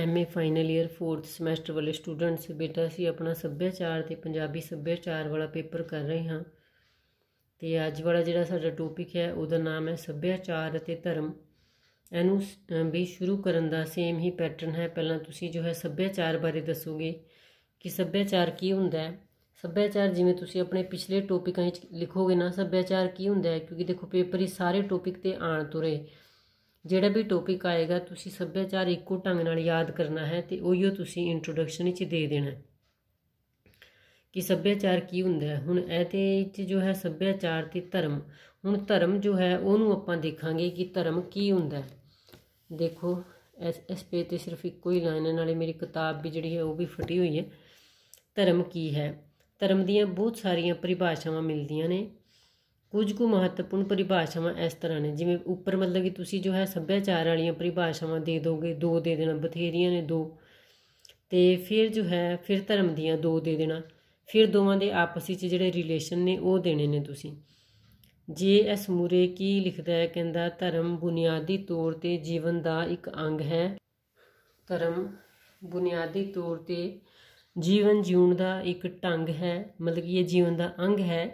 MA final year 4th semester ਵਾਲੇ students ਬੇਟਾ ਸੀ ਆਪਣਾ ਸੱਭਿਆਚਾਰ ਤੇ ਪੰਜਾਬੀ ਸੱਭਿਆਚਾਰ ਵਾਲਾ ਪੇਪਰ ਕਰ ਰਹੇ ਹਾਂ ਤੇ ਅੱਜ ਵਾਲਾ ਜਿਹੜਾ ਸਾਡਾ ਟੌਪਿਕ ਹੈ ਉਹਦਾ ਨਾਮ ਹੈ ਸੱਭਿਆਚਾਰ ਅਤੇ ਧਰਮ ਇਹਨੂੰ ਵੀ ਸ਼ੁਰੂ ਕਰਨ ਦਾ ਸੇਮ ਹੀ ਪੈਟਰਨ ਹੈ ਪਹਿਲਾਂ ਤੁਸੀਂ ਜੋ ਹੈ ਸੱਭਿਆਚਾਰ ਬਾਰੇ ਦੱਸੋਗੇ ਕਿ ਸੱਭਿਆਚਾਰ ਕੀ ਹੁੰਦਾ ਹੈ ਸੱਭਿਆਚਾਰ ਜਿਵੇਂ ਤੁਸੀਂ ਆਪਣੇ ਪਿਛਲੇ ਟੌਪਿਕਾਂ ਵਿੱਚ ਲਿਖੋਗੇ ਨਾ ਸੱਭਿਆਚਾਰ ਕੀ ਹੁੰਦਾ ਹੈ ਕਿਉਂਕਿ ਦੇਖੋ ਪੇਪਰ ਹੀ ਸਾਰੇ ਟੌਪਿਕ ਤੇ ਆਣ ਤੁਰੇ ਜਿਹੜਾ ਵੀ ਟੌਪਿਕ ਆਏਗਾ ਤੁਸੀਂ ਸੱਭਿਆਚਾਰ ਇੱਕੋ ਢੰਗ ਨਾਲ ਯਾਦ ਕਰਨਾ ਹੈ ਤੇ ਉਹੀਓ ਤੁਸੀਂ ਇੰਟਰੋਡਕਸ਼ਨ ਵਿੱਚ ਦੇ ਦੇਣਾ ਕਿ ਸੱਭਿਆਚਾਰ ਕੀ ਹੁੰਦਾ ਹੈ ਹੁਣ ਇਹਦੇ ਵਿੱਚ ਜੋ ਹੈ ਸੱਭਿਆਚਾਰ ਤੇ ਧਰਮ ਹੁਣ ਧਰਮ ਜੋ ਹੈ ਉਹਨੂੰ ਆਪਾਂ ਦੇਖਾਂਗੇ ਕਿ ਧਰਮ ਕੀ ਹੁੰਦਾ ਹੈ ਦੇਖੋ ਇਸ ਇਸ ਪੇਜ ਤੇ ਸਿਰਫ ਇੱਕੋ ਹੀ ਲਾਈਨ ਹੈ ਨਾਲੇ ਮੇਰੀ ਕਿਤਾਬ ਵੀ ਜਿਹੜੀ ਹੈ ਉਹ ਵੀ ਫਟੀ ਹੋਈ ਹੈ ਧਰਮ ਕੀ ਹੈ ਧਰਮ ਦੀਆਂ ਬਹੁਤ ਸਾਰੀਆਂ ਪਰਿਭਾਸ਼ਾਵਾਂ ਮਿਲਦੀਆਂ ਨੇ ਕੁਝ ਕੁ ਮਹੱਤਵਪੂਰਨ ਪਰਿਭਾਸ਼ਾਵਾਂ ਇਸ ਤਰ੍ਹਾਂ ਨੇ ਜਿਵੇਂ ਉੱਪਰ ਮਤਲਬ ਕਿ ਤੁਸੀਂ ਜੋ ਹੈ ਸੱਭਿਆਚਾਰ ਵਾਲੀਆਂ ਪਰਿਭਾਸ਼ਾਵਾਂ ਦੇ ਦੋਗੇ ਦੋ ਦੇ ਦੇਣਾ ਬਥੇਰੀਆਂ ਨੇ ਦੋ ਤੇ ਫਿਰ ਜੋ ਹੈ ਫਿਰ ਧਰਮ ਦੀਆਂ ਦੋ ਦੇ ਦੇਣਾ ਫਿਰ ਦੋਵਾਂ ਦੇ ਆਪਸ ਵਿੱਚ ਜਿਹੜੇ ਰਿਲੇਸ਼ਨ ਨੇ ਉਹ ਦੇਣੇ ਨੇ ਤੁਸੀਂ ਜੇ ਇਸ ਮੂਰੇ ਕੀ ਲਿਖਦਾ ਹੈ ਕਹਿੰਦਾ ਧਰਮ ਬੁਨਿਆਦੀ ਤੌਰ ਤੇ ਜੀਵਨ ਦਾ ਇੱਕ ਅੰਗ ਹੈ ਧਰਮ ਬੁਨਿਆਦੀ ਤੌਰ ਤੇ ਜੀਵਨ ਜਿਉਣ ਦਾ ਇੱਕ ਢੰਗ ਹੈ ਮਤਲਬ ਕਿ ਇਹ ਜੀਵਨ ਦਾ ਅੰਗ ਹੈ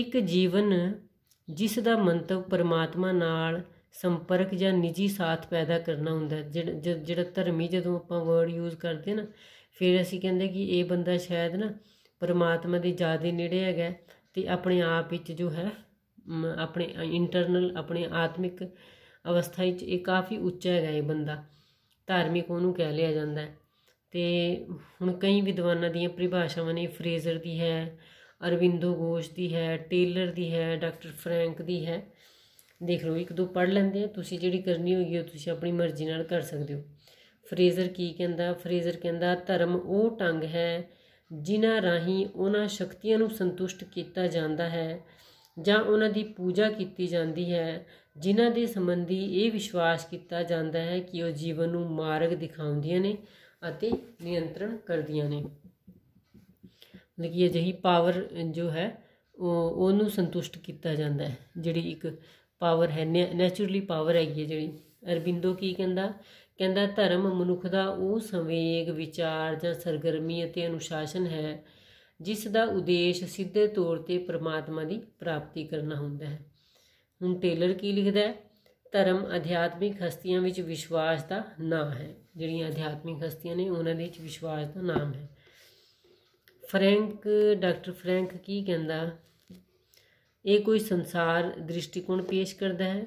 ਇੱਕ ਜੀਵਨ ਜਿਸ ਦਾ ਮੰਤਵ ਪਰਮਾਤਮਾ ਨਾਲ ਸੰਪਰਕ ਜਾਂ ਨਿੱਜੀ ਸਾਥ ਪੈਦਾ ਕਰਨਾ ਹੁੰਦਾ ਜਿਹੜਾ ਜਿਹੜਾ ਧਰਮੀ ਜਦੋਂ ਆਪਾਂ ਵਰਡ ਯੂਜ਼ ਕਰਦੇ ਨਾ ਫਿਰ ਅਸੀਂ ਕਹਿੰਦੇ ਕਿ ਇਹ ਬੰਦਾ ਸ਼ਾਇਦ ਨਾ ਪਰਮਾਤਮਾ ਦੇ ਜ਼ਿਆਦਾ ਨੇੜੇ ਹੈਗਾ ਤੇ ਆਪਣੇ ਆਪ ਵਿੱਚ ਜੋ ਹੈ ਆਪਣੇ ਇੰਟਰਨਲ ਆਪਣੇ ਆਤਮਿਕ ਅਵਸਥਾ ਵਿੱਚ ਇਹ ਕਾਫੀ ਉੱਚਾ ਹੈਗਾ ਇਹ ਬੰਦਾ ਧਾਰਮਿਕ ਉਹਨੂੰ ਕਹਿ ਲਿਆ ਜਾਂਦਾ ਤੇ ਹੁਣ ਕਈ ਵਿਦਵਾਨਾਂ ਦੀਆਂ ਪਰਿਭਾਸ਼ਾਵਾਂ ਨੇ ਫਰੇਜ਼ਰ ਦੀ ਹੈ ਅਰਵਿੰਦੋ ਗੋਸ਼ ਦੀ ਹੈ ਟੇਲਰ ਦੀ ਹੈ ਡਾਕਟਰ ਫਰੈਂਕ ਦੀ ਹੈ ਦੇਖ ਲਓ ਇੱਕ ਦੋ ਪੜ ਲੈਂਦੇ ਆ ਤੁਸੀਂ ਜਿਹੜੀ ਕਰਨੀ ਹੋਗੀ ਉਹ ਤੁਸੀਂ ਆਪਣੀ ਮਰਜ਼ੀ ਨਾਲ ਕਰ ਸਕਦੇ ਹੋ ਫਰੇਜ਼ਰ ਕੀ ਕਹਿੰਦਾ ਫਰੇਜ਼ਰ ਕਹਿੰਦਾ ਧਰਮ ਉਹ ਟੰਗ ਹੈ ਜਿਨ੍ਹਾਂ ਰਾਹੀਂ ਉਹਨਾਂ ਸ਼ਕਤੀਆਂ ਨੂੰ ਸੰਤੁਸ਼ਟ ਕੀਤਾ ਜਾਂਦਾ ਹੈ ਜਾਂ ਉਹਨਾਂ ਦੀ ਪੂਜਾ ਕੀਤੀ ਜਾਂਦੀ ਹੈ ਜਿਨ੍ਹਾਂ ਦੇ ਸੰਬੰਧੀ ਇਹ ਵਿਸ਼ਵਾਸ ਕੀਤਾ ਜਾਂਦਾ ਹੈ ਕਿ ਉਹ ਜੀਵਨ ਨੂੰ ਮਾਰਗ ਦਿਖਾਉਂਦੀਆਂ ਨੇ ਅਤੇ ਨਿਯੰਤਰਣ ਕਰਦੀਆਂ ਨੇ ਮਤਲਬ ਕਿ ਅਜਿਹੀ ਪਾਵਰ ਜੋ ਹੈ ਉਹਨੂੰ ਸੰਤੁਸ਼ਟ ਕੀਤਾ ਜਾਂਦਾ ਹੈ ਜਿਹੜੀ ਇੱਕ ਪਾਵਰ ਹੈ ਨੇਚਰਲੀ ਪਾਵਰ ਹੈਗੀ ਹੈ ਜਿਹੜੀ ਅਰਬਿੰਦੋ ਕੀ ਕਹਿੰਦਾ ਕਹਿੰਦਾ ਧਰਮ ਮਨੁੱਖ ਦਾ ਉਹ ਸੰਵੇਗ ਵਿਚਾਰ ਜਾਂ ਸਰਗਰਮੀ ਅਤੇ ਅਨੁਸ਼ਾਸਨ ਹੈ ਜਿਸ ਦਾ ਉਦੇਸ਼ ਸਿੱਧੇ ਤੌਰ ਤੇ ਪ੍ਰਮਾਤਮਾ ਦੀ ਪ੍ਰਾਪਤੀ ਕਰਨਾ ਹੁੰਦਾ ਹੈ ਹੁਣ ਟੇਲਰ ਕੀ ਲਿਖਦਾ ਹੈ ਧਰਮ ਅਧਿਆਤਮਿਕ ਹਸਤੀਆਂ ਵਿੱਚ ਵਿਸ਼ਵਾਸ ਦਾ ਨਾਮ ਹੈ ਜਿਹੜੀਆਂ ਅਧਿਆਤਮਿਕ ਹਸਤੀਆਂ ਨੇ ਉਹਨਾਂ ਦੇ ਵਿੱਚ ਵਿਸ਼ਵਾਸ ਦਾ ਨਾਮ ਹੈ ਫਰੈਂਕ ਡਾਕਟਰ ਫਰੈਂਕ ਕੀ ਕਹਿੰਦਾ ਇਹ ਕੋਈ ਸੰਸਾਰ ਦ੍ਰਿਸ਼ਟੀਕੋਣ ਪੇਸ਼ ਕਰਦਾ ਹੈ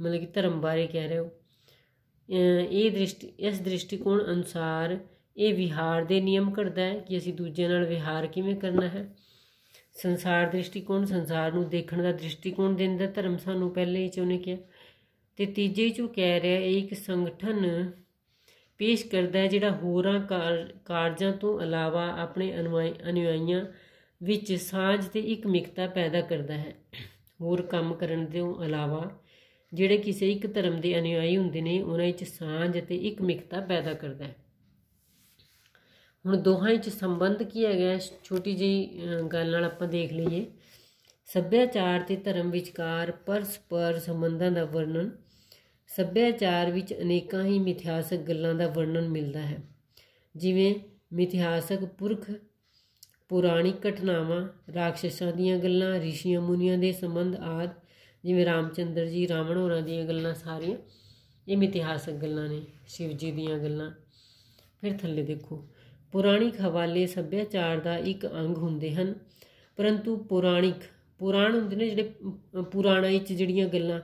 ਮਤਲਬ ਕਿ ਧਰਮ ਬਾਰੇ ਕਹਿ ਰਹੇ ਹੋ ਇਹ ਦ੍ਰਿਸ਼ਟੀ ਇਸ ਦ੍ਰਿਸ਼ਟੀਕੋਣ ਅਨੁਸਾਰ ਇਹ ਵਿਹਾਰ ਦੇ ਨਿਯਮ ਘੜਦਾ ਹੈ ਕਿ ਅਸੀਂ ਦੂਜੇ ਨਾਲ ਵਿਹਾਰ ਕਿਵੇਂ ਕਰਨਾ ਹੈ ਸੰਸਾਰ ਦ੍ਰਿਸ਼ਟੀਕੋਣ ਸੰਸਾਰ ਨੂੰ ਦੇਖਣ ਦਾ ਦ੍ਰਿਸ਼ਟੀਕੋਣ ਦਿੰਦਾ ਧਰਮ ਸਾਨੂੰ ਪਹਿਲੇ ਹੀ ਚ ਉਹਨੇ ਕਿਹਾ ਤੇ ਤੀਜੇ ਚ ਕਹਿ ਰਿਹਾ ਇਹ ਇੱਕ ਸੰਗਠਨ ਪੇਸ਼ ਕਰਦਾ ਹੈ ਜਿਹੜਾ ਹੋਰਾਂ ਕਾਰਜਾਂ ਤੋਂ ਇਲਾਵਾ ਆਪਣੇ ਅਨੁਯਾਈਆਂ ਵਿੱਚ ਸਾਂਝ ਤੇ ਇੱਕ ਮਿਕਤਾ ਪੈਦਾ ਕਰਦਾ ਹੈ ਹੋਰ ਕੰਮ ਕਰਨ ਤੋਂ ਇਲਾਵਾ ਜਿਹੜੇ ਕਿਸੇ ਇੱਕ ਧਰਮ ਦੇ ਅਨੁਯਾਈ ਹੁੰਦੇ ਨੇ ਉਹਨਾਂ ਵਿੱਚ ਸਾਂਝ ਅਤੇ ਇੱਕ ਮਿਕਤਾ ਪੈਦਾ ਕਰਦਾ ਹੈ ਹੁਣ ਦੋਹਾਂ ਵਿੱਚ ਸੰਬੰਧ ਕੀ ਹੈਗਾ ਛੋਟੀ ਜੀ ਗੱਲ ਨਾਲ ਆਪਾਂ ਦੇਖ ਲਈਏ ਸੱਭਿਆਚਾਰ ਤੇ ਧਰਮ ਵਿਚਕਾਰ ਪਰਸਪਰ ਸੰਬੰਧਾਂ ਦਾ ਵਰਣਨ ਸੱਭਿਆਚਾਰ ਵਿੱਚ ਅਨੇਕਾਂ ਹੀ ਮਿਥਿਹਾਸਕ ਗੱਲਾਂ ਦਾ ਵਰਣਨ ਮਿਲਦਾ ਹੈ ਜਿਵੇਂ ਮਿਥਿਹਾਸਕ ਪੁਰਖ ਪੁਰਾਣੀ ਘਟਨਾਵਾਂ ਰਾਖਸ਼ਾਂ ਦੀਆਂ ਗੱਲਾਂ ਰਿਸ਼ੀਆਂ ਮੁਨੀਆਂ ਦੇ ਸੰਬੰਧ ਆਦ ਜਿਵੇਂ ਰਾਮਚੰਦਰ ਜੀ ਰਾਵਣ ਹੋਰਾਂ ਦੀਆਂ ਗੱਲਾਂ ਸਾਰੀਆਂ ਇਹ ਮਿਥਿਹਾਸਕ ਗੱਲਾਂ ਨੇ ਸ਼ਿਵ ਜੀ ਦੀਆਂ ਗੱਲਾਂ ਫਿਰ ਥੱਲੇ ਦੇਖੋ ਪੁਰਾਣਿਕ ਖਵਾਲੇ ਸੱਭਿਆਚਾਰ ਦਾ ਇੱਕ ਅੰਗ ਹੁੰਦੇ ਹਨ ਪਰੰਤੂ ਪੁਰਾਣਿਕ ਪੁਰਾਣ ਹੁੰਦੇ ਨੇ ਜਿਹੜੇ ਪੁਰਾਣਾ ਵਿੱਚ ਜਿਹੜੀਆਂ ਗੱਲਾਂ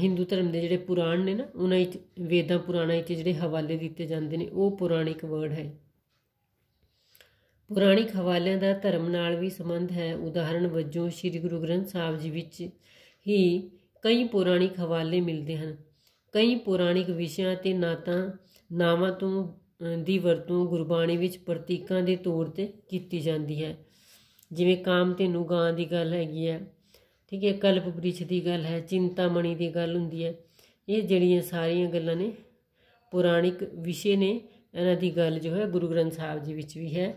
ਹਿੰਦੂ ਧਰਮ ਦੇ ਜਿਹੜੇ ਪੁਰਾਣ ਨੇ ਨਾ ਉਹਨਾਂ ਵਿੱਚ ਵੇਦਾਂ ਪੁਰਾਣਾਂ ਵਿੱਚ ਜਿਹੜੇ ਹਵਾਲੇ ਦਿੱਤੇ ਜਾਂਦੇ ਨੇ ਉਹ ਪੁਰਾਣਿਕ ਵਰਡ ਹੈ ਪੁਰਾਣਿਕ ਹਵਾਲਿਆਂ ਦਾ ਧਰਮ ਨਾਲ ਵੀ ਸੰਬੰਧ ਹੈ ਉਦਾਹਰਨ ਵਜੋਂ ਸ੍ਰੀ ਗੁਰੂ ਗ੍ਰੰਥ ਸਾਹਿਬ ਜੀ ਵਿੱਚ ਹੀ ਕਈ ਪੁਰਾਣਿਕ ਹਵਾਲੇ ਮਿਲਦੇ ਹਨ ਕਈ ਪੁਰਾਣਿਕ ਵਿਸ਼ਿਆਂ ਤੇ ਨਾਤਾਂ ਨਾਵਾਂ ਤੋਂ ਦੀ ਵਰਤੋਂ ਗੁਰਬਾਣੀ ਵਿੱਚ ਪ੍ਰਤੀਕਾਂ ਦੇ ਤੌਰ ਤੇ ਕੀਤੀ ਜਾਂਦੀ ਹੈ ਜਿਵੇਂ ਕਾਮ ਤੇ ਨੂੰ ਗਾਂ ਦੀ ਗੱਲ ਹੈਗੀ ਹੈ ਠੀਕ ਹੈ ਕਲਪ ਬ੍ਰਿਛ ਦੀ ਗੱਲ ਹੈ ਚਿੰਤਾਮਣੀ ਦੀ ਗੱਲ ਹੁੰਦੀ ਹੈ ਇਹ ਜਿਹੜੀਆਂ ਸਾਰੀਆਂ ਗੱਲਾਂ ਨੇ ਪੁਰਾਣਿਕ ਵਿਸ਼ੇ ਨੇ ਇਹਨਾਂ ਦੀ ਗੱਲ ਜੋ ਹੈ ਗੁਰੂ ਗ੍ਰੰਥ ਸਾਹਿਬ ਜੀ ਵਿੱਚ ਵੀ ਹੈ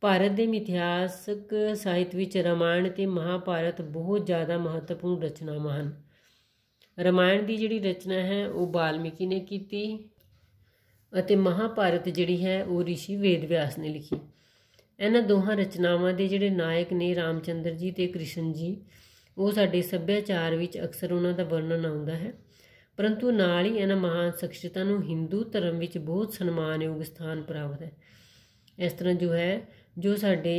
ਭਾਰਤ ਦੇ ਇਤਿਹਾਸਕ ਸਾਹਿਤ ਵਿੱਚ ਰਾਮਾਇਣ ਤੇ ਮਹਾਭਾਰਤ ਬਹੁਤ ਜ਼ਿਆਦਾ ਮਹੱਤਵਪੂਰਨ ਰਚਨਾਵਾਂ ਹਨ ਰਾਮਾਇਣ ਦੀ ਜਿਹੜੀ ਰਚਨਾ ਹੈ ਉਹ ਬਾਲਮੀਕਿ ਨੇ ਕੀਤੀ ਅਤੇ ਮਹਾਭਾਰਤ ਜਿਹੜੀ ਹੈ ਉਹ ઋષਿ ਵੇਦਵਿਆਸ ਨੇ ਲਿਖੀ ਇਹਨਾਂ ਦੋਹਾਂ ਰਚਨਾਵਾਂ ਦੇ ਜਿਹੜੇ ਨਾਇਕ ਨੇ ਰਾਮਚੰਦਰ ਜੀ ਤੇ ਕ੍ਰਿਸ਼ਨ ਜੀ ਉਹ ਸਾਡੇ ਸੱਭਿਆਚਾਰ ਵਿੱਚ ਅਕਸਰ ਉਹਨਾਂ ਦਾ ਵਰਣਨ ਆਉਂਦਾ ਹੈ ਪਰੰਤੂ ਨਾਲ ਹੀ ਇਹਨਾਂ ਮਹਾਨ ਸ਼ਖਸੀਅਤਾਂ ਨੂੰ ਹਿੰਦੂ ਧਰਮ ਵਿੱਚ ਬਹੁਤ ਸਨਮਾਨਯੋਗ ਸਥਾਨ ਪ੍ਰਾਪਤ ਹੈ ਇਸ ਤਰ੍ਹਾਂ ਜੋ ਹੈ ਜੋ ਸਾਡੇ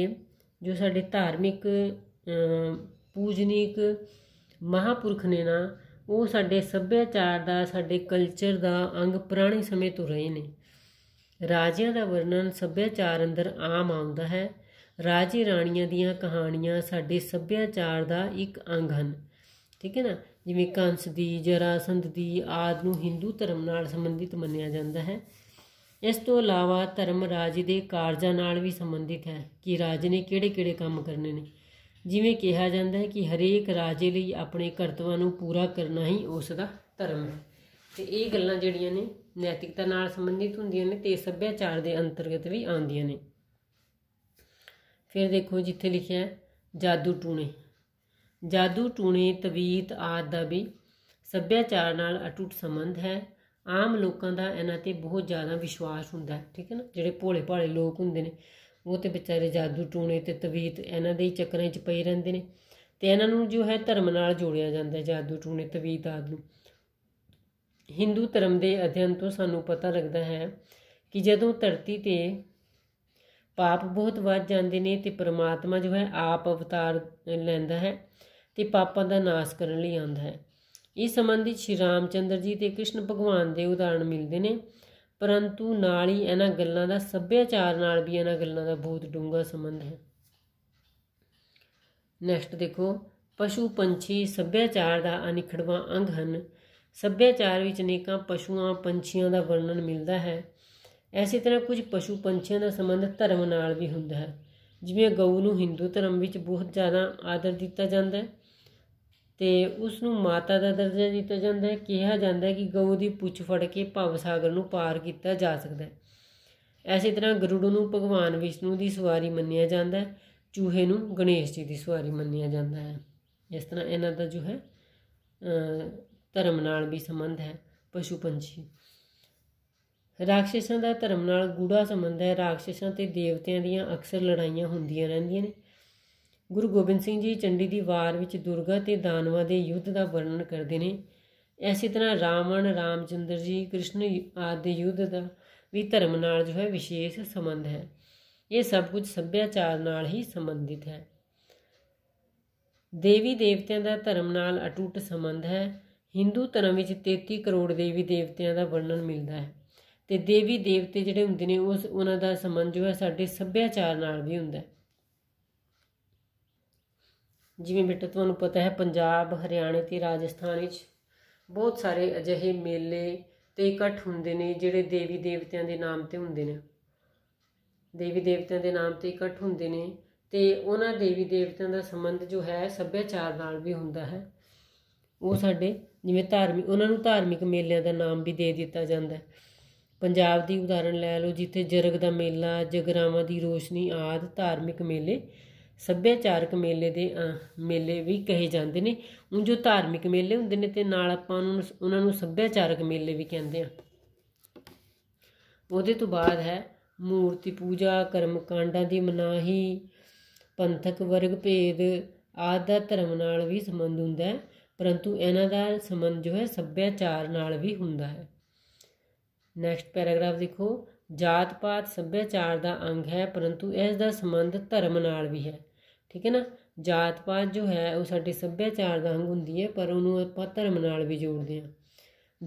ਜੋ ਸਾਡੇ ਧਾਰਮਿਕ ਪੂਜਨੀਕ ਮਹਾਪੁਰਖ ਨੇ ਨਾ ਉਹ ਸਾਡੇ ਸੱਭਿਆਚਾਰ ਦਾ ਸਾਡੇ ਕਲਚਰ ਦਾ ਅੰਗ ਪੁਰਾਣੇ ਸਮੇਂ ਤੋਂ ਰਹੇ ਨੇ ਰਾਜਿਆਂ ਦਾ ਵਰਣਨ ਸੱਭਿਆਚਾਰ ਅੰਦਰ ਆਮ ਆਉਂਦਾ ਹੈ ਰਾਜੇ ਰਾਣੀਆਂ ਦੀਆਂ ਕਹਾਣੀਆਂ ਸਾਡੇ ਸੱਭਿਆਚਾਰ ਦਾ ਇੱਕ ਅੰਗ ਹਨ ਠੀਕ ਹੈ ਨਾ ਜਿਵੇਂ ਕੰਸ ਦੀ ਜਰਾਸੰਧ ਦੀ ਆਦ ਨੂੰ ਹਿੰਦੂ ਧਰਮ ਨਾਲ ਸੰਬੰਧਿਤ ਮੰਨਿਆ ਜਾਂਦਾ ਹੈ ਇਸ ਤੋਂ ਇਲਾਵਾ ਧਰਮ ਰਾਜ ਦੇ ਕਾਰਜਾਂ ਨਾਲ ਵੀ ਸੰਬੰਧਿਤ ਹੈ ਕਿ ਰਾਜ ਨੇ ਕਿਹੜੇ-ਕਿਹੜੇ ਕੰਮ ਕਰਨੇ ਨੇ ਜਿਵੇਂ ਕਿਹਾ ਜਾਂਦਾ ਹੈ ਕਿ ਹਰੇਕ ਰਾਜੇ ਲਈ ਆਪਣੇ ਕਰਤਵਾਂ ਨੂੰ ਪੂਰਾ ਕਰਨਾ ਹੀ ਉਸ ਦਾ ਧਰਮ ਹੈ ਤੇ ਇਹ ਗੱਲਾਂ ਜਿਹੜੀਆਂ ਨੇ ਨੈਤਿਕਤਾ ਨਾਲ ਸੰਬੰਧਿਤ ਹੁੰਦੀਆਂ ਨੇ ਤੇ ਸੱਭਿਆਚਾਰ ਦੇ ਅੰਤਰਗਤ ਵੀ ਆਉਂਦੀਆਂ ਨੇ ਫਿਰ ਦੇਖੋ ਜਿੱਥੇ ਲਿਖਿਆ ਹੈ ਜਾਦੂ ਟੂਣੇ ਜਾਦੂ ਟੂਣੇ ਤਵੀਤ ਆਦ ਦਾ ਵੀ ਸੱਭਿਆਚਾਰ ਨਾਲ ਅਟੁੱਟ ਸੰਬੰਧ ਹੈ ਆਮ ਲੋਕਾਂ ਦਾ ਇਹਨਾਂ ਤੇ ਬਹੁਤ ਜ਼ਿਆਦਾ ਵਿਸ਼ਵਾਸ ਹੁੰਦਾ ਠੀਕ ਹੈ ਨਾ ਜਿਹੜੇ ਭੋਲੇ ਭਾਲੇ ਲੋਕ ਹੁੰਦੇ ਨੇ ਉਹ ਤੇ ਵਿਚਾਰੇ ਜਾਦੂ ਟੂਣੇ ਤੇ ਤਵੀਤ ਇਹਨਾਂ ਦੇ ਹੀ ਚੱਕਰਾਂ 'ਚ ਪਏ ਰਹਿੰਦੇ ਨੇ ਤੇ ਇਹਨਾਂ ਨੂੰ ਜੋ ਹੈ ਧਰਮ ਨਾਲ ਜੋੜਿਆ ਜਾਂਦਾ ਜਾਦੂ ਟੂਣੇ ਤਵੀਤ ਆਦਿ ਨੂੰ ਹਿੰਦੂ ਧਰਮ ਦੇ ਅਧਿਐਨ ਤੋਂ ਸਾਨੂੰ ਪਤਾ ਲੱਗਦਾ ਹੈ ਕਿ ਜਦੋਂ ਧਰਤੀ ਤੇ ਪਾਪ ਬਹੁਤ ਵੱਧ ਜਾਂਦੇ ਨੇ ਤੇ ਪ੍ਰਮਾਤਮਾ ਜੋ ਹੈ ਆਪ ਅਵਤਾਰ ਲੈਂਦਾ ਹੈ ਤੇ ਪਾਪਾਂ ਦਾ ਨਾਸ਼ ਕਰਨ ਲਈ ਆਉਂਦਾ ਹੈ ਇਸ ਸੰਬੰਧੀ ਸ਼੍ਰੀ ਰਾਮਚੰਦਰ ਜੀ ਤੇ ਕ੍ਰਿਸ਼ਨ ਭਗਵਾਨ ਦੇ ਉਦਾਹਰਣ ਮਿਲਦੇ ਨੇ ਪਰੰਤੂ ਨਾਲ ਹੀ ਇਹਨਾਂ ਗੱਲਾਂ ਦਾ ਸੱਭਿਆਚਾਰ ਨਾਲ ਵੀ ਇਹਨਾਂ ਗੱਲਾਂ ਦਾ ਬਹੁਤ ਡੂੰਘਾ ਸੰਬੰਧ ਹੈ ਨੈਕਸਟ ਦੇਖੋ ਪਸ਼ੂ ਪੰਛੀ ਸੱਭਿਆਚਾਰ ਦਾ ਅਨਿਖੜਵਾ ਅੰਗ ਹਨ ਸੱਭਿਆਚਾਰ ਵਿੱਚ ਨੇਕਾਂ ਪਸ਼ੂਆਂ ਪੰਛੀਆਂ ਦਾ ਵਰਣਨ ਮਿਲਦਾ ਹੈ ਐਸੀ ਤਰ੍ਹਾਂ ਕੁਝ ਪਸ਼ੂ ਪੰਛੀਆਂ ਦਾ ਸੰਬੰਧ ਧਰਮ ਨਾਲ ਵੀ ਹੁੰਦਾ ਹੈ ਜਿਵੇਂ ਗਊ ਨੂੰ ਹਿੰਦੂ ਧਰਮ ਵਿੱਚ ਬਹੁਤ ਜ਼ਿਆਦਾ ਆਦਰ ਦਿੱਤਾ ਜਾਂਦਾ ਹੈ ਤੇ ਉਸ ਨੂੰ ਮਾਤਾ ਦਾ ਦਰਜਾ ਦਿੱਤਾ ਜਾਂਦਾ ਹੈ ਕਿਹਾ ਜਾਂਦਾ ਹੈ ਕਿ ਗਊ ਦੀ ਪੁੱਛ ਫੜ ਕੇ ਭਵ ਸਾਗਰ ਨੂੰ ਪਾਰ ਕੀਤਾ ਜਾ ਸਕਦਾ ਹੈ ਐਸੀ ਤਰ੍ਹਾਂ ਗਰੂੜ ਨੂੰ ਭਗਵਾਨ ਵਿਸ਼ਨੂੰ ਦੀ ਸਵਾਰੀ ਮੰਨਿਆ ਜਾਂਦਾ ਹੈ ਚੂਹੇ ਨੂੰ ਗਣੇਸ਼ ਜੀ ਦੀ ਸਵਾਰੀ ਮੰਨਿਆ ਜਾਂਦਾ ਹੈ ਇਸ ਤਰ੍ਹਾਂ ਇਹਨਾਂ ਦਾ ਜੋ ਹੈ ਧਰਮ ਨਾਲ ਵੀ ਸੰਬੰਧ ਹੈ ਪਸ਼ੂ ਪੰਛੀ ਰਾਖਸ਼ਾਂ ਦਾ ਧਰਮ ਨਾਲ ਗੂੜਾ ਸੰਬੰਧ ਹੈ ਰਾਖਸ਼ਾਂ ਤੇ ਦੇਵਤਿਆਂ ਦੀਆਂ ਅਕਸਰ ਲੜਾਈਆਂ ਹੁੰਦੀਆਂ ਰਹਿੰਦੀਆਂ ਨੇ ਗੁਰੂ ਗੋਬਿੰਦ ਸਿੰਘ ਜੀ ਚੰਡੀ ਦੀ ਵਾਰ ਵਿੱਚ ਦੁਰਗਾ ਤੇ ਦਾਨਵਾ ਦੇ ਯੁੱਧ ਦਾ ਵਰਣਨ ਕਰਦੇ ਨੇ ਐਸੀ ਤਰ੍ਹਾਂ ਰਾਵਣ ਰਾਮਚੰਦਰ ਜੀ ਕ੍ਰਿਸ਼ਨ ਆਦਿ ਦੇ ਯੁੱਧ ਦਾ ਵੀ ਧਰਮ ਨਾਲ ਜੋ ਹੈ ਵਿਸ਼ੇਸ਼ ਸੰਬੰਧ ਹੈ ਇਹ ਸਭ ਕੁਝ ਸੱਭਿਆਚਾਰ ਨਾਲ ਹੀ ਸੰਬੰਧਿਤ ਹੈ ਦੇਵੀ ਦੇਵਤਿਆਂ ਦਾ ਧਰਮ ਨਾਲ ਅਟੁੱਟ ਸੰਬੰਧ ਹੈ ਹਿੰਦੂ ਧਰਮ ਵਿੱਚ 33 ਕਰੋੜ ਦੇਵੀ ਦੇਵਤਿਆਂ ਦਾ ਵਰਣਨ ਮਿਲਦਾ ਹੈ ਤੇ ਦੇਵੀ ਦੇਵਤੇ ਜਿਹੜੇ ਹੁੰਦੇ ਨੇ ਉਸ ਉਹਨਾਂ ਦਾ ਸੰਬੰਧ ਜੋ ਹੈ ਸਾਡੇ ਸੱਭਿਆਚਾਰ ਨਾਲ ਵੀ ਹੁੰਦਾ ਹੈ ਜਿਵੇਂ ਬੇਟਾ ਤੁਹਾਨੂੰ ਪਤਾ ਹੈ ਪੰਜਾਬ ਹਰਿਆਣਾ ਤੇ ਰਾਜਸਥਾਨ ਵਿੱਚ ਬਹੁਤ ਸਾਰੇ ਅਜਿਹੇ ਮੇਲੇ ਤੇ ਇਕੱਠ ਹੁੰਦੇ ਨੇ ਜਿਹੜੇ ਦੇਵੀ ਦੇਵਤਿਆਂ ਦੇ ਨਾਮ ਤੇ ਹੁੰਦੇ ਨੇ ਦੇਵੀ ਦੇਵਤਿਆਂ ਦੇ ਨਾਮ ਤੇ ਇਕੱਠ ਹੁੰਦੇ ਨੇ ਤੇ ਉਹਨਾਂ ਦੇਵੀ ਦੇਵਤਿਆਂ ਦਾ ਸੰਬੰਧ ਜੋ ਹੈ ਸੱਭਿਆਚਾਰ ਨਾਲ ਵੀ ਹੁੰਦਾ ਹੈ ਉਹ ਸਾਡੇ ਜਿਵੇਂ ਧਾਰਮਿਕ ਉਹਨਾਂ ਨੂੰ ਧਾਰਮਿਕ ਮੇਲਿਆਂ ਦਾ ਨਾਮ ਵੀ ਦੇ ਦਿੱਤਾ ਜਾਂਦਾ ਪੰਜਾਬ ਦੀ ਉਦਾਹਰਣ ਲੈ ਲਓ ਜਿੱਥੇ ਜਰਗ ਦਾ ਮੇਲਾ ਜਗਰਾਵਾਂ ਦੀ ਰੋਸ਼ਨੀ ਆਦਿ ਧਾਰਮਿਕ ਮੇਲੇ ਸੱਭਿਆਚਾਰਕ ਮੇਲੇ ਦੇ ਮੇਲੇ ਵੀ ਕਹੇ ਜਾਂਦੇ ਨੇ ਉਹ ਜੋ ਧਾਰਮਿਕ ਮੇਲੇ ਹੁੰਦੇ ਨੇ ਤੇ ਨਾਲ ਆਪਾਂ ਉਹਨਾਂ ਨੂੰ ਉਹਨਾਂ ਨੂੰ ਸੱਭਿਆਚਾਰਕ ਮੇਲੇ ਵੀ ਕਹਿੰਦੇ ਆ ਉਹਦੇ ਤੋਂ ਬਾਅਦ ਹੈ ਮੂਰਤੀ ਪੂਜਾ ਕਰਮ ਕਾਂਡਾਂ ਦੀ ਮਨਾਹੀ ਪੰਥਕ ਵਰਗ ਭੇਦ ਆਦਿ ਧਰਮ ਨਾਲ ਵੀ ਸੰਬੰਧ ਹੁੰਦਾ ਹੈ ਪਰੰਤੂ ਇਹਨਾਂ ਦਾ ਸੰਬੰਧ ਜੋ ਹੈ ਸੱਭਿਆਚਾਰ ਨਾਲ ਵੀ ਹੁੰਦਾ ਹੈ ਨੈਕਸਟ ਪੈਰਾਗ੍ਰਾਫ ਦੇਖੋ ਜਾਤ ਪਾਤ ਸੱਭਿਆਚਾਰ ਦਾ ਅੰਗ ਹੈ ਪਰੰਤੂ ਇਸ ਦਾ ਸੰਬੰਧ ਧਰਮ ਨਾਲ ਵੀ ਹੈ ਠੀਕ ਹੈ ਨਾ ਜਾਤ ਪਾਤ ਜੋ ਹੈ ਉਹ ਸਾਡੇ ਸੱਭਿਆਚਾਰ ਦਾ ਅੰਗ ਹੁੰਦੀ ਹੈ ਪਰ ਉਹਨੂੰ ਆਪਾਂ ਧਰਮ ਨਾਲ ਵੀ ਜੋੜਦੇ ਹਾਂ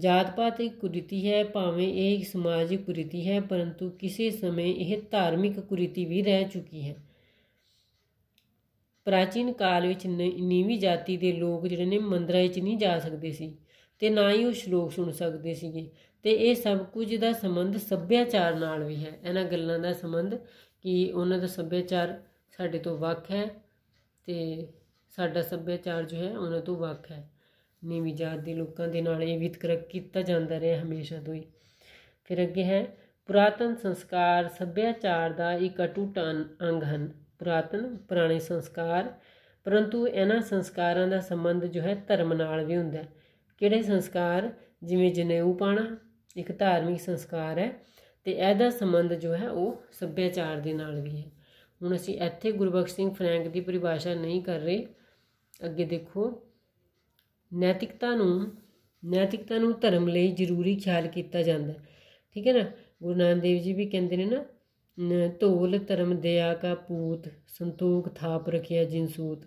ਜਾਤ ਪਾਤ ਇੱਕ ਕੁਰੀਤੀ ਹੈ ਭਾਵੇਂ ਇਹ ਇੱਕ ਸਮਾਜਿਕ ਕੁਰੀਤੀ ਹੈ ਪਰੰਤੂ ਕਿਸੇ ਸਮੇਂ ਇਹ ਧਾਰਮਿਕ ਕੁਰੀਤੀ ਵੀ ਰਹਿ ਚੁੱਕੀ ਹੈ ਪ੍ਰਾਚੀਨ ਕਾਲ ਵਿੱਚ ਨੀਵੀਂ ਜਾਤੀ ਦੇ ਲੋਕ ਜਿਹੜੇ ਨੇ ਮੰਦਰਾਂ ਵਿੱਚ ਨਹੀਂ ਜਾ ਸਕਦੇ ਸੀ ਤੇ ਨਾ ਹੀ ਉਹ ਸ਼ਲੋਕ ਸੁਣ ਸਕਦੇ ਸੀਗੇ ਤੇ ਇਹ ਸਭ ਕੁਝ ਦਾ ਸੰਬੰਧ ਸੱਭਿਆਚਾਰ ਨਾਲ ਵੀ ਹੈ ਇਹਨਾਂ ਗੱਲਾਂ ਦਾ ਸੰਬੰਧ ਕਿ ਉਹਨਾਂ ਦਾ ਸੱਭਿਆਚਾਰ ਸਾਡੇ ਤੋਂ ਵੱਖ ਹੈ ਤੇ ਸਾਡਾ ਸੱਭਿਆਚਾਰ ਜੋ ਹੈ ਉਹਨਾਂ ਤੋਂ ਵੱਖ ਹੈ ਨੀਵੀਂ ਜਾਤ ਦੇ ਲੋਕਾਂ ਦੇ ਨਾਲ ਇਹ ਵਿਤਕਰਕ ਕੀਤਾ ਜਾਂਦਾ ਰਿਹਾ ਹਮੇਸ਼ਾ ਤੋਂ ਹੀ ਫਿਰ ਅੱਗੇ ਹੈ ਪੁਰਾਤਨ ਸੰਸਕਾਰ ਸੱਭਿਆਚਾਰ ਦਾ ਇੱਕ ਅਟੁੱਟ ਅੰਗ ਹਨ ਪੁਰਾਤਨ ਪੁਰਾਣੇ ਸੰਸਕਾਰ ਪਰੰਤੂ ਇਹਨਾਂ ਸੰਸਕਾਰਾਂ ਦਾ ਸੰਬੰਧ ਜੋ ਹੈ ਧਰਮ ਨਾਲ ਵੀ ਹੁੰਦਾ ਹੈ ਕਿਹੜੇ ਸੰਸਕਾਰ ਜਿਵੇਂ ਜਨੇਊ ਪਾਣਾ ਇੱਕ ਧਾਰਮਿਕ ਸੰਸਕਾਰ ਹੈ ਤੇ ਇਹਦਾ ਸੰਬੰਧ ਜੋ ਹੈ ਉਹ ਸੱਭਿਆਚਾਰ ਦੇ ਨਾਲ ਵੀ ਹੈ ਹੁਣ ਅਸੀਂ ਇੱਥੇ ਗੁਰਬਖਸ਼ ਸਿੰਘ ਫਰੈਂਕ ਦੀ ਪਰਿਭਾਸ਼ਾ ਨਹੀਂ ਕਰ ਰਹੇ ਅੱਗੇ ਦੇਖੋ ਨੈਤਿਕਤਾ ਨੂੰ ਨੈਤਿਕਤਾ ਨੂੰ ਧਰਮ ਲਈ ਜ਼ਰੂਰੀ ਖਿਆਲ ਕੀਤਾ ਜਾਂਦਾ ਠੀਕ ਹੈ ਨਾ ਗੁਰੂ ਨਾਨਕ ਦੇਵ ਜੀ ਵੀ ਕਹਿੰਦੇ ਨੇ ਨਾ ਧੋਲ ਧਰਮ ਦਿਆ ਕਾ ਪੂਤ ਸੰਤੋਖ ਥਾਪ ਰਖਿਆ ਸੂਤ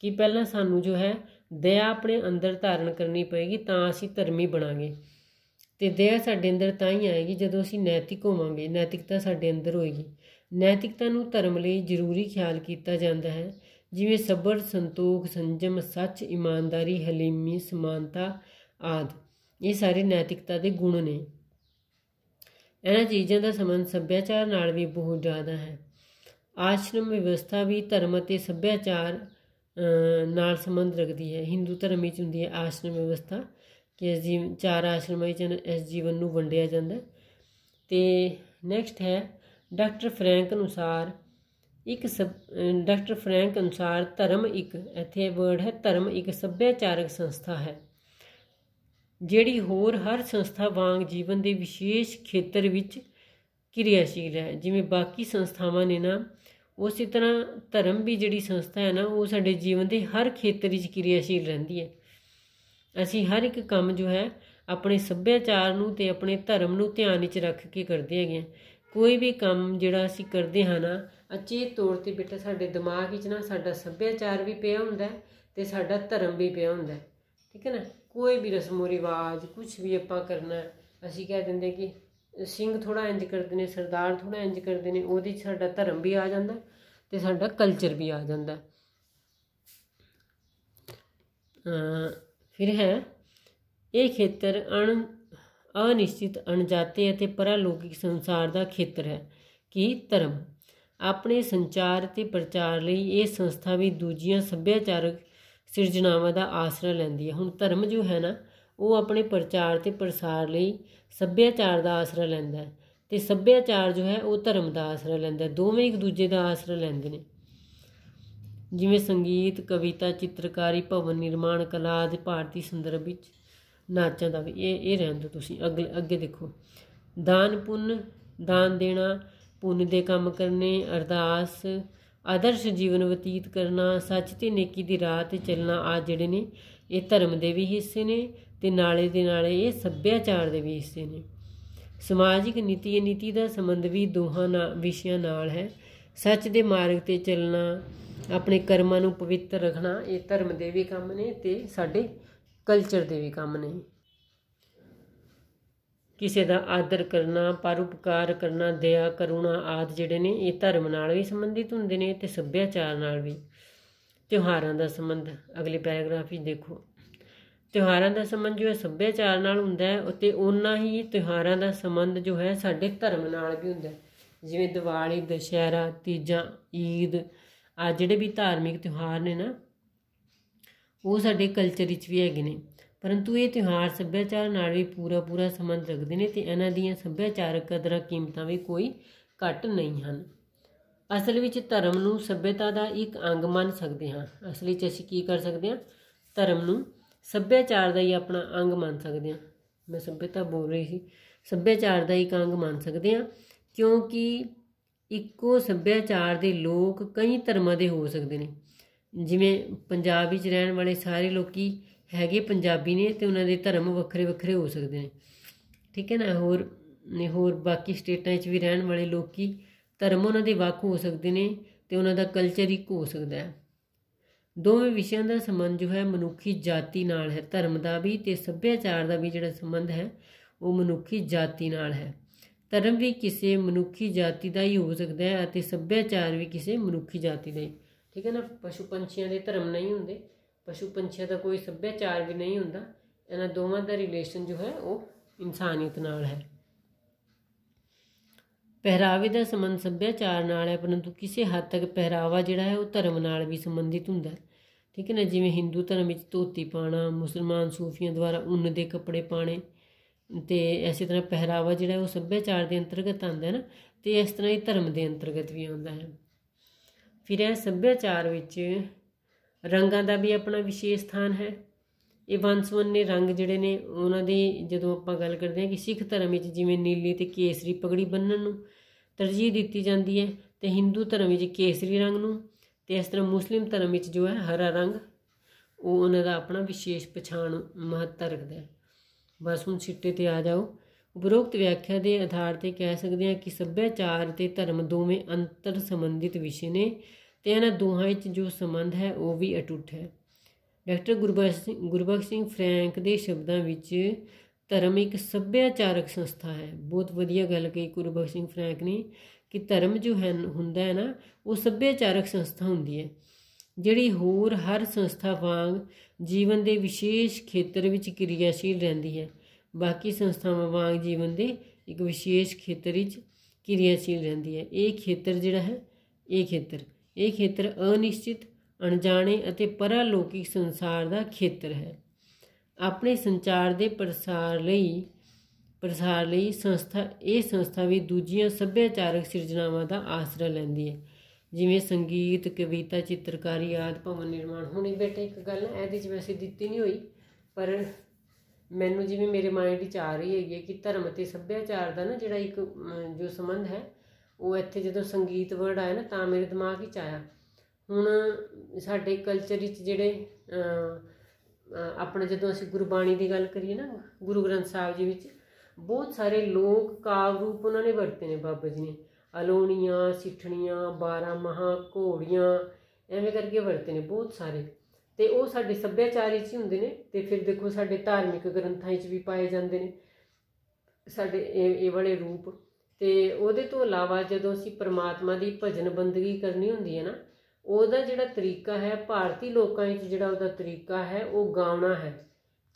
ਕਿ ਪਹਿਲਾਂ ਸਾਨੂੰ ਜੋ ਹੈ ਦਇਆ ਆਪਣੇ ਅੰਦਰ ਧਾਰਨ ਕਰਨੀ ਪਏਗੀ ਤਾਂ ਅਸੀਂ ਧਰਮੀ ਬਣਾਂਗੇ ਤੇ ਦਇਆ ਸਾਡੇ ਅੰਦਰ ਤਾਂ ਹੀ ਆਏਗੀ ਜਦੋਂ ਅਸੀਂ ਨੈਤਿਕ ਹੋਵਾਂਗੇ ਨੈਤਿਕਤਾ ਸਾਡੇ ਅੰਦਰ ਹੋਏਗੀ ਨੈਤਿਕਤਾ ਨੂੰ ਧਰਮ ਲਈ ਜ਼ਰੂਰੀ ਖਿਆਲ ਕੀਤਾ ਜਾਂਦਾ ਹੈ ਜਿਵੇਂ ਸਬਰ ਸੰਤੋਖ ਸੰਜਮ ਸੱਚ ਇਮਾਨਦਾਰੀ ਹਲੀਮੀ ਸਮਾਨਤਾ ਆਦ ਇਹ ਸਾਰੇ ਨੈਤਿਕਤਾ ਦੇ ਗੁਣ ਨੇ ਇਹਨਾਂ ਚੀਜ਼ਾਂ ਦਾ ਸੰਬੰਧ ਸੱਭਿਆਚਾਰ ਨਾਲ ਵੀ ਬਹੁਤ ਜ਼ਿਆਦਾ ਹੈ ਆਸ਼ਰਮ ਵਿਵਸਥਾ ਵੀ ਧਰਮ ਅਤੇ ਸੱਭਿਆਚਾਰ ਨਾਲ ਸੰਬੰਧ ਰੱਖਦੀ ਹੈ ਹਿੰਦੂ ਧਰਮ ਵਿੱਚ ਹੁੰਦੀ ਹੈ ਆਸ਼ਰਮ ਵਿਵਸਥਾ ਕਿ ਇਸ ਦੀ ਚਾਰ ਆਸ਼ਰਮ ਵਿੱਚ ਇਸ ਜੀਵਨ ਨੂੰ ਵੰਡਿਆ ਜਾਂਦਾ ਤੇ ਨੈਕਸਟ ਹੈ ਡਾਕਟਰ ਫਰੈਂਕ ਅਨੁਸਾਰ ਇੱਕ ਡਾਕਟਰ ਫਰੈਂਕ ਅਨੁਸਾਰ ਧਰਮ ਇੱਕ ਇੱਥੇ ਵਰਡ ਹੈ ਧਰਮ ਇੱਕ ਸੱਭਿਆਚਾਰਕ ਸੰਸਥਾ ਹੈ ਜਿਹੜੀ ਹੋਰ ਹਰ ਸੰਸਥਾ ਵਾਂਗ ਜੀਵਨ ਦੇ ਵਿਸ਼ੇਸ਼ ਖੇਤਰ ਵਿੱਚ ਕਿਰਿਆਸ਼ੀਲ ਹੈ ਜਿਵੇਂ ਬਾਕੀ ਸੰਸਥਾਵਾਂ ਨੇ ਨਾ ਉਸੇ ਤਰ੍ਹਾਂ ਧਰਮ ਵੀ ਜਿਹੜੀ ਸੰਸਥਾ ਹੈ ਨਾ ਉਹ ਸਾਡੇ ਜੀਵਨ ਦੇ ਹਰ ਖੇਤਰ ਵਿੱਚ ਕਿਰਿਆਸ਼ੀਲ ਰਹਿੰਦੀ ਹੈ ਅਸੀਂ ਹਰ ਇੱਕ ਕੰਮ ਜੋ ਹੈ ਆਪਣੇ ਸੱਭਿਆਚਾਰ ਨੂੰ ਤੇ ਆਪਣੇ ਧਰਮ ਨੂੰ ਧਿਆਨ ਵਿੱਚ ਰੱਖ ਕੇ ਕਰਦੇ ਹੈਗੇ ਕੋਈ ਵੀ ਕੰਮ ਜਿਹੜਾ ਅਸੀਂ ਕਰਦੇ ਹਾਂ ਨਾ ਅਚੇਤ ਤੌਰ ਤੇ ਬੇਟਾ ਸਾਡੇ ਦਿਮਾਗ ਵਿੱਚ ਨਾ ਸਾਡਾ ਸੱਭਿਆਚਾਰ ਵੀ ਪਿਆ ਹੁੰਦਾ ਤੇ ਸਾਡਾ ਧਰਮ ਵੀ ਪਿਆ ਹੁੰਦਾ ਠੀਕ ਹੈ ਨਾ ਕੋਈ ਵੀ ਰਸਮੋ ਰਿਵਾਜ ਕੁਝ ਵੀ ਆਪਾਂ ਕਰਨਾ ਅਸੀਂ ਕਹਿ ਦਿੰਦੇ ਕਿ ਸਿੰਘ ਥੋੜਾ ਇੰਜ ਕਰਦੇ ਨੇ ਸਰਦਾਰ ਥੋੜਾ ਇੰਜ ਕਰਦੇ ਨੇ ਉਹਦੀ ਸਾਡਾ ਧਰਮ ਵੀ ਆ ਜਾਂਦਾ ਤੇ ਸਾਡਾ ਕਲਚਰ ਵੀ ਆ ਜਾਂਦਾ ਫਿਰ ਹੈ ਇਹ ਖੇਤਰ ਅਣ ਅਨਿਸ਼ਚਿਤ ਅਣਜਾਤੇ ਅਤੇ ਪਰਲੋਕਿਕ ਸੰਸਾਰ ਦਾ ਖੇਤਰ ਹੈ ਕਿ ਧਰਮ ਆਪਣੇ ਸੰਚਾਰ ਤੇ ਪ੍ਰਚਾਰ ਲਈ ਇਹ ਸੰਸਥਾ ਵੀ ਦੂਜੀਆਂ ਸੱਭਿਆਚਾਰਕ ਸਿਰਜਣਾਵਾਂ ਦਾ ਆਸਰਾ ਲੈਂਦੀ ਹੈ ਹੁਣ ਧਰਮ ਜੋ ਹੈ ਨਾ ਉਹ ਆਪਣੇ ਪ੍ਰਚਾਰ ਤੇ ਪ੍ਰਸਾਰ ਲਈ ਸੱਭਿਆਚਾਰ ਦਾ ਆਸਰਾ ਲੈਂਦਾ ਹੈ ਤੇ ਸੱਭਿਆਚਾਰ ਜੋ ਹੈ ਉਹ ਧਰਮ ਦਾ ਆਸਰਾ ਲੈਂਦਾ ਦੋਵੇਂ ਇੱਕ ਦੂਜੇ ਦਾ ਆਸਰਾ ਲੈਂਦੇ ਨੇ ਜਿਵੇਂ ਸੰਗੀਤ ਕਵਿਤਾ ਚਿੱਤਰਕਾਰੀ ਭਵਨ ਨਿਰਮਾਣ ਕਲਾ ਆਦਿ ਭਾਰਤੀ ਸੰਦਰਭ ਵਿੱਚ ਨਾਚਾਂ ਦਾ ਵੀ ਇਹ ਇਹ ਰਹਿੰਦਾ ਤੁਸੀਂ ਅੱਗੇ ਅੱਗੇ ਦੇਖੋ ਦਾਨ ਪੁੰਨ ਦਾਨ ਦੇਣਾ ਪੁੰਨ ਦੇ ਕੰਮ ਕਰਨੇ ਅਰਦਾਸ ਆਦਰਸ਼ ਜੀਵਨ ਬਤੀਤ ਕਰਨਾ ਸੱਚ ਤੇ ਨੇਕੀ ਦੀ ਰਾਹ ਤੇ ਚੱਲਣਾ ਆ ਜਿਹੜੇ ਨੇ ਇਹ ਧਰਮ ਦੇ ਵੀ ਹਿੱਸੇ ਨੇ ਤੇ ਨਾਲੇ ਦੇ ਨਾਲੇ ਇਹ ਸੱਭਿਆਚਾਰ ਦੇ ਵੀ ਹਿੱਸੇ ਨੇ ਸਮਾਜਿਕ ਨੀਤੀ ਨੀਤੀ ਦਾ ਸੰਬੰਧ ਵੀ ਦੋਹਾਂ ਨਾਲ ਵਿਸ਼ਿਆਂ ਨਾਲ ਹੈ ਸੱਚ ਦੇ ਮਾਰਗ ਤੇ ਚੱਲਣਾ ਆਪਣੇ ਕਰਮਾਂ ਨੂੰ ਪਵਿੱਤਰ ਰੱਖਣਾ ਇਹ ਧਰਮ ਦੇ ਵੀ ਕੰਮ ਨੇ ਤੇ ਸਾਡੇ ਕਲਚਰ ਦੇ ਵੀ ਕੰਮ ਨੇ ਕਿਸੇ ਦਾ ਆਦਰ ਕਰਨਾ ਪਰਉਪਕਾਰ ਕਰਨਾ ਦਇਆ ਕਰੁਣਾ ਆਦ ਜਿਹੜੇ ਨੇ ਇਹ ਧਰਮ ਨਾਲ ਵੀ ਸੰਬੰਧਿਤ ਹੁੰਦੇ ਨੇ ਤੇ ਸੱਭਿਆਚਾਰ ਨਾਲ ਵੀ ਤਿਉਹਾਰਾਂ ਦਾ ਸੰਬੰਧ ਅਗਲੇ ਪੈਰਾਗ੍ਰਾਫ ਦੇਖੋ ਤਿਉਹਾਰਾਂ ਦਾ ਸੰਬੰਧ ਜੋ ਹੈ ਸੱਭਿਆਚਾਰ ਨਾਲ ਹੁੰਦਾ ਹੈ ਉਤੇ ਉਨਾ ਹੀ ਤਿਉਹਾਰਾਂ ਦਾ ਸੰਬੰਧ ਜੋ ਹੈ ਸਾਡੇ ਧਰਮ ਨਾਲ ਵੀ ਹੁੰਦਾ ਜਿਵੇਂ ਦੀਵਾਲੀ ਦੁਸ਼ਹਿਰਾ ਤੀਜਾਂ ਈਦ ਆ ਜਿਹੜੇ ਵੀ ਧਾਰਮਿਕ ਤਿਉਹਾਰ ਨੇ ਨਾ ਉਹ ਸਾਡੇ ਕਲਚਰ ਵਿੱਚ ਵੀ ਹੈਗੇ ਨੇ ਪਰੰਤੂ ਇਹ ਤਿਉਹਾਰ ਸੱਭਿਆਚਾਰ ਨਾਲ ਵੀ ਪੂਰਾ ਪੂਰਾ ਸੰਬੰਧ ਰੱਖਦੇ ਨੇ ਤੇ ਇਹਨਾਂ ਦੀਆਂ ਸੱਭਿਆਚਾਰਕ ਕਦਰਾਂ ਕੀਮਤਾਂ ਵੀ ਕੋਈ ਘੱਟ ਨਹੀਂ ਹਨ ਅਸਲ ਵਿੱਚ ਧਰਮ ਨੂੰ ਸੱਭਿਅਤਾ ਦਾ ਇੱਕ ਅੰਗ ਮੰਨ ਸਕਦੇ ਹਾਂ ਅਸਲ ਵਿੱਚ ਅਸੀਂ ਕੀ ਕਰ ਸਕਦੇ ਹਾਂ ਧਰਮ ਨੂੰ ਸੱਭਿਆਚਾਰ ਦਾ ਹੀ ਆਪਣਾ ਅੰਗ ਮੰਨ ਸਕਦੇ ਹਾਂ ਮੈਂ ਸੱਭਿਅਤਾ ਬੋਲ ਰਹੀ ਸੀ ਸੱਭਿਆਚਾਰ ਦਾ ਇੱਕ ਅੰਗ ਮੰਨ ਸਕਦੇ ਹਾਂ ਕਿਉਂਕਿ ਇੱਕੋ ਸੱਭਿਆਚਾਰ ਦੇ ਲੋਕ ਕਈ ਧਰਮਾਂ ਦੇ ਹੋ ਸਕਦੇ ਨੇ ਜਿਵੇਂ ਪੰਜਾਬ ਵਿੱਚ ਰਹਿਣ ਵਾਲੇ ਸਾਰੇ ਲੋਕੀ ਹੈਗੇ ਪੰਜਾਬੀ ਨੇ ਤੇ ਉਹਨਾਂ ਦੇ ਧਰਮ ਵੱਖਰੇ ਵੱਖਰੇ ਹੋ ਸਕਦੇ ਨੇ ਠੀਕ ਹੈ ਨਾ ਹੋਰ ਨੇ ਹੋਰ ਬਾਕੀ ਸਟੇਟਾਂ 'ਚ ਵੀ ਰਹਿਣ ਵਾਲੇ ਲੋਕੀ ਧਰਮ ਉਹਨਾਂ ਦੇ ਵੱਖ ਹੋ ਸਕਦੇ ਨੇ ਤੇ ਉਹਨਾਂ ਦਾ ਕਲਚਰ ਇੱਕ ਹੋ ਸਕਦਾ ਹੈ ਦੋਵੇਂ ਵਿਸ਼ਿਆਂ ਦਾ ਸੰਬੰਧ ਜੋ ਹੈ ਮਨੁੱਖੀ ਜਾਤੀ ਨਾਲ ਹੈ ਧਰਮ ਦਾ ਵੀ ਤੇ ਸੱਭਿਆਚਾਰ ਦਾ ਵੀ ਜਿਹੜਾ ਸੰਬੰਧ ਹੈ ਉਹ ਮਨੁੱਖੀ ਜਾਤੀ ਨਾਲ ਹੈ ਧਰਮ ਵੀ ਕਿਸੇ ਮਨੁੱਖੀ ਜਾਤੀ ਦਾ ਹੀ ਹੋ ਸਕਦਾ ਹੈ ਅਤੇ ਸੱਭਿਆਚਾਰ ਵੀ ਕਿਸੇ ਮਨੁੱਖੀ ਜਾਤੀ ਦਾ ਹੀ ਠੀਕ ਹੈ ਨਾ ਪਸ਼ੂ ਪੰਛੀਆਂ ਦੇ ਧਰਮ ਨਹੀਂ ਹੁੰਦੇ ਪਸ਼ੂ ਪੰਛੀਆਂ ਦਾ ਕੋਈ ਸੱਭਿਆਚਾਰ ਵੀ ਨਹੀਂ ਹੁੰਦਾ ਇਹਨਾਂ ਦੋਵਾਂ ਦਾ ਰਿਲੇਸ਼ਨ ਜੋ ਹੈ ਉਹ ਇਨਸਾਨੀਅਤ ਨਾਲ ਹੈ ਪਹਿਰਾਵੇ ਦਾ ਸੰਬੰਧ ਸੱਭਿਆਚਾਰ ਨਾਲ ਹੈ ਪਰੰਤੂ ਕਿਸੇ ਹੱਦ ਤੱਕ ਪਹਿਰਾਵਾ ਜਿਹੜਾ ਹੈ ਉਹ ਧਰਮ ਨਾਲ ਵੀ ਸੰਬੰਧਿਤ ਹੁੰਦਾ ਹੈ ਠੀਕ ਹੈ ਨਾ ਜਿਵੇਂ ਹਿੰਦੂ ਧਰਮ ਵਿੱਚ ਧੋਤੀ ਪਾਣਾ ਮੁਸਲਮਾਨ ਸੂਫੀਆਂ ਦੁਆਰਾ ਉੱਨ ਦੇ ਕੱਪੜੇ ਪਾਣੇ ਤੇ ਐਸੀ ਤਰ੍ਹਾਂ ਪਹਿਰਾਵਾ ਜਿਹੜਾ ਉਹ ਸੱਭਿਆਚਾਰ ਦੇ ਅੰਤਰਗਤ ਆਉਂਦਾ ਹੈ ਨਾ ਤੇ ਇਸ ਤਰ੍ਹਾਂ ਹੀ ਧਰਮ ਦੇ ਅੰਤਰਗਤ ਵੀ ਆਉਂਦਾ ਹੈ ਫਿਰ ਇਹ ਸੱਭਿਆਚਾਰ ਵਿੱਚ ਰੰਗਾਂ ਦਾ ਵੀ ਆਪਣਾ ਵਿਸ਼ੇਸ਼ ਥਾਨ ਹੈ ਇਹ ਵੰਸਵੰਨੇ ਰੰਗ ਜਿਹੜੇ ਨੇ ਉਹਨਾਂ ਦੀ ਜਦੋਂ ਆਪਾਂ ਗੱਲ ਕਰਦੇ ਹਾਂ ਕਿ ਸਿੱਖ ਧਰਮ ਵਿੱਚ ਜਿਵੇਂ ਨੀਲੀ ਤੇ ਕੇਸਰੀ ਪਗੜੀ ਬੰਨਣ ਨੂੰ ਤਰਜੀਹ ਦਿੱਤੀ ਜਾਂਦੀ ਹੈ ਤੇ ਹਿੰਦੂ ਧਰਮ ਵਿੱਚ ਕੇਸਰੀ ਰੰਗ ਨੂੰ ਤੇ ਇਸ ਤਰ੍ਹਾਂ ਮੁਸਲਿਮ ਧਰਮ ਵਿੱਚ ਜੋ ਹੈ ਹਰਾ ਰੰਗ ਉਹ ਉਹਨਾਂ ਦਾ ਆਪਣਾ ਵਿਸ਼ੇਸ਼ ਪਛਾਣ ਮਹੱਤਵ ਰੱਖਦਾ ਹੈ ਬਸ ਹੁਣ ਸਿੱਟੇ ਤੇ ਆ ਜਾਓ ਉਪਰੋਕਤ ਵਿਆਖਿਆ ਦੇ ਆਧਾਰ ਤੇ ਕਹਿ ਸਕਦੇ ਹਾਂ ਕਿ ਸੱਭਿਆਚਾਰ ਤੇ ਧਰਮ ਦੋਵੇਂ ਅੰਤਰ ਸੰਬੰਧਿਤ ਵਿਸ਼ੇ ਨੇ ਤੇ ਇਹਨਾਂ ਦੋਹਾਂ ਵਿੱਚ ਜੋ ਸੰਬੰਧ ਹੈ ਉਹ ਵੀ ਅਟੁੱਟ ਹੈ ਡਾਕਟਰ ਗੁਰਬਖਸ਼ ਸਿੰਘ ਸਿੰਘ ਫਰੈਂਕ ਦੇ ਸ਼ਬਦਾਂ ਵਿੱਚ ਧਰਮ ਇੱਕ ਸੱਭਿਆਚਾਰਕ ਸੰਸਥਾ ਹੈ ਬਹੁਤ ਵਧੀਆ ਗੱਲ ਕਹੀ ਗੁਰਬਖਸ਼ ਸਿੰਘ ਫਰੈਂਕ ਨੇ ਕਿ ਧਰਮ ਜੋ ਹੈ ਹੁੰਦਾ ਹੈ ਨਾ ਉਹ ਸੱਭਿਆਚਾਰਕ ਸੰਸਥਾ ਹੁੰਦੀ ਹੈ ਜਿਹੜੀ ਹੋਰ ਹਰ ਸੰਸਥਾ ਵਾਂਗ ਜੀਵਨ ਦੇ ਵਿਸ਼ੇਸ਼ ਖੇਤਰ ਵਿੱਚ ਕਿਰਿਆਸ਼ੀਲ ਰਹਿੰਦੀ ਹੈ ਬਾਕੀ ਸੰਸਥਾਵਾਂ ਵਾਂਗ ਜੀਵਨ ਦੇ ਇੱਕ ਵਿਸ਼ੇਸ਼ ਖੇਤਰ ਵਿੱਚ ਕਿਰਿਆਸ਼ੀਲ ਰਹਿੰਦੀ ਹੈ ਇਹ ਖੇਤਰ ਜਿਹੜਾ ਹੈ ਇਹ ਖੇਤਰ ਇਹ ਖੇਤਰ ਅਨਿਸ਼ਚਿਤ ਅਣਜਾਣੇ ਅਤੇ ਪਰਲੋਕਿਕ ਸੰਸਾਰ ਦਾ ਖੇਤਰ ਹੈ ਆਪਣੇ ਸੰਚਾਰ ਦੇ ਪ੍ਰਸਾਰ ਲਈ ਪ੍ਰਸਾਰ ਲਈ ਸੰਸਥਾ ਇਹ ਸੰਸਥਾ ਵੀ ਦੂਜੀਆਂ ਸੱਭਿਆਚਾਰਕ ਸਿਰਜਣਾਵਾਂ ਦਾ ਆਸਰਾ ਲੈਂਦੀ ਹੈ ਜਿਵੇਂ ਸੰਗੀਤ ਕਵਿਤਾ ਚਿੱਤਰਕਾਰੀ ਆਦਿ ਭਵਨ ਨਿਰਮਾਣ ਹੋਣੀ ਬੇਟਾ ਇੱਕ ਗੱਲ ਨਾ ਇਹਦੇ 'ਚ ਵੈਸੇ ਦਿੱਤੀ ਨਹੀਂ ਹੋਈ ਪਰ ਮੈਨੂੰ ਜਿਵੇਂ ਮੇਰੇ ਮਾਈਂਡ ਵਿੱਚ ਆ ਰਹੀ ਹੈਗੀ ਕਿ ਧਰਮ ਅਤੇ ਸੱਭਿਆਚਾਰ ਦਾ ਨਾ ਜਿਹੜਾ ਇੱਕ ਜੋ ਸੰਬੰਧ ਹੈ ਉਹ ਇੱਥੇ ਜਦੋਂ ਸੰਗੀਤ ਵਰਡ ਆਇਆ ਨਾ ਤਾਂ ਮੇਰੇ ਦਿਮਾਗ ਵਿੱਚ ਆਇਆ ਹੁਣ ਸਾਡੇ ਕਲਚਰ ਵਿੱਚ ਜਿਹੜੇ ਆਪਣੇ ਜਦੋਂ ਅਸੀਂ ਗੁਰਬਾਣੀ ਦੀ ਗੱਲ ਕਰੀਏ ਨਾ ਗੁਰੂ ਗ੍ਰੰਥ ਸਾਹਿਬ ਜੀ ਵਿੱਚ ਬਹੁਤ ਸਾਰੇ ਲੋਕ ਕਾਵ ਰੂਪ ਉਹਨਾਂ ਨੇ ਵਰਤੇ ਨੇ ਬਾਬਾ ਜੀ ਨੇ ਅਲੋਣੀਆਂ ਸਿੱਠਣੀਆਂ 12 ਮਹਾ ਘੋੜੀਆਂ ਐਵੇਂ ਕਰਕੇ ਵਰਤੇ ਨੇ ਬਹੁਤ ਸਾਰੇ ਤੇ ਉਹ ਸਾਡੇ ਸੱਭਿਆਚਾਰ ਵਿੱਚ ਹੀ ਹੁੰਦੇ ਨੇ ਤੇ ਫਿਰ ਦੇਖੋ ਸਾਡੇ ਧਾਰਮਿਕ ਗ੍ਰੰਥਾਂ ਵਿੱਚ ਵੀ ਪਾਏ ਜਾਂਦੇ ਨੇ ਸਾਡੇ ਇਹ ਵਾਲੇ ਰੂਪ ਤੇ ਉਹਦੇ ਤੋਂ ਇਲਾਵਾ ਜਦੋਂ ਅਸੀਂ ਪਰਮਾਤਮਾ ਦੀ ਭਜਨ ਬੰਦਗੀ ਕਰਨੀ ਹੁੰਦੀ ਹੈ ਨਾ ਉਹਦਾ ਜਿਹੜਾ ਤਰੀਕਾ ਹੈ ਭਾਰਤੀ ਲੋਕਾਂ ਵਿੱਚ ਜਿਹੜਾ ਉਹਦਾ ਤਰੀਕਾ ਹੈ ਉਹ ਗਾਉਣਾ ਹੈ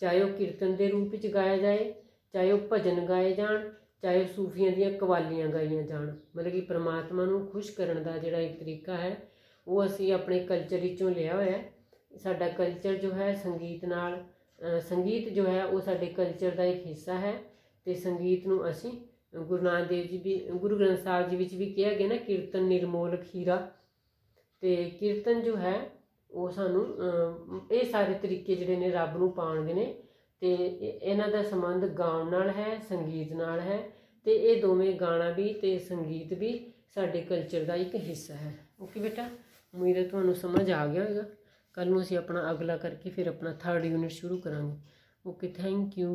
ਚਾਹੇ ਉਹ ਕੀਰਤਨ ਦੇ ਰੂਪ ਵਿੱਚ ਗਾਇਆ ਜਾਏ ਚਾਹੇ ਉਹ ਭਜਨ ਗਾਏ ਜਾਣ ਚਾਹੇ ਸੂਫੀਆਂ ਦੀਆਂ ਕਵਾਲੀਆਂ ਗਾਈਆਂ ਜਾਣ ਮਤਲਬ ਕਿ ਪ੍ਰਮਾਤਮਾ ਨੂੰ ਖੁਸ਼ ਕਰਨ ਦਾ ਜਿਹੜਾ ਇੱਕ ਤਰੀਕਾ ਹੈ ਉਹ ਅਸੀਂ ਆਪਣੇ ਕਲਚਰ ਵਿੱਚੋਂ ਲਿਆ ਹੋਇਆ ਹੈ ਸਾਡਾ ਕਲਚਰ ਜੋ ਹੈ ਸੰਗੀਤ ਨਾਲ ਸੰਗੀਤ ਜੋ ਹੈ ਉਹ ਸਾਡੇ ਕਲਚਰ ਦਾ ਇੱਕ ਹਿੱਸਾ ਹੈ ਤੇ ਸੰਗੀਤ ਨੂੰ ਅਸੀਂ ਗੁਰੂ ਨਾਨਕ ਦੇਵ ਜੀ ਵੀ ਗੁਰੂ ਗ੍ਰੰਥ ਸਾਹਿਬ ਜੀ ਵਿੱਚ ਵੀ ਕਿਹਾ ਗਿਆ ਨਾ ਕੀਰਤਨ ਨਿਰਮੋਲ ਖੀਰਾ ਤੇ ਕੀਰਤਨ ਜੋ ਹੈ ਉਹ ਸਾਨੂੰ ਇਹ ਸਾਰੇ ਤਰੀਕੇ ਜਿਹੜੇ ਨੇ ਰੱਬ ਨੂੰ ਪਾਉਣ ਦੇ ਨੇ ਤੇ ਇਹਨਾਂ ਦਾ ਸੰਬੰਧ ਗਾਉਣ ਨਾਲ ਹੈ ਸੰਗੀਤ ਨਾਲ ਹੈ ਤੇ ਇਹ ਦੋਵੇਂ ਗਾਣਾ ਵੀ ਤੇ ਸੰਗੀਤ ਵੀ ਸਾਡੇ ਕਲਚਰ ਦਾ ਇੱਕ ਹਿੱਸਾ ਹੈ ਓਕੇ ਬੇਟਾ ਉਮੀਦ ਹੈ ਤੁਹਾਨੂੰ ਸਮਝ ਆ ਗਿਆ ਹੋਵੇਗਾ ਕੱਲ ਨੂੰ ਅਸੀਂ ਆਪਣਾ ਅਗਲਾ ਕਰਕੇ ਫਿਰ ਆਪਣਾ 3rd ਯੂਨਿਟ ਸ਼ੁਰੂ ਕਰਾਂਗੇ ਓਕੇ ਥੈਂਕ ਯੂ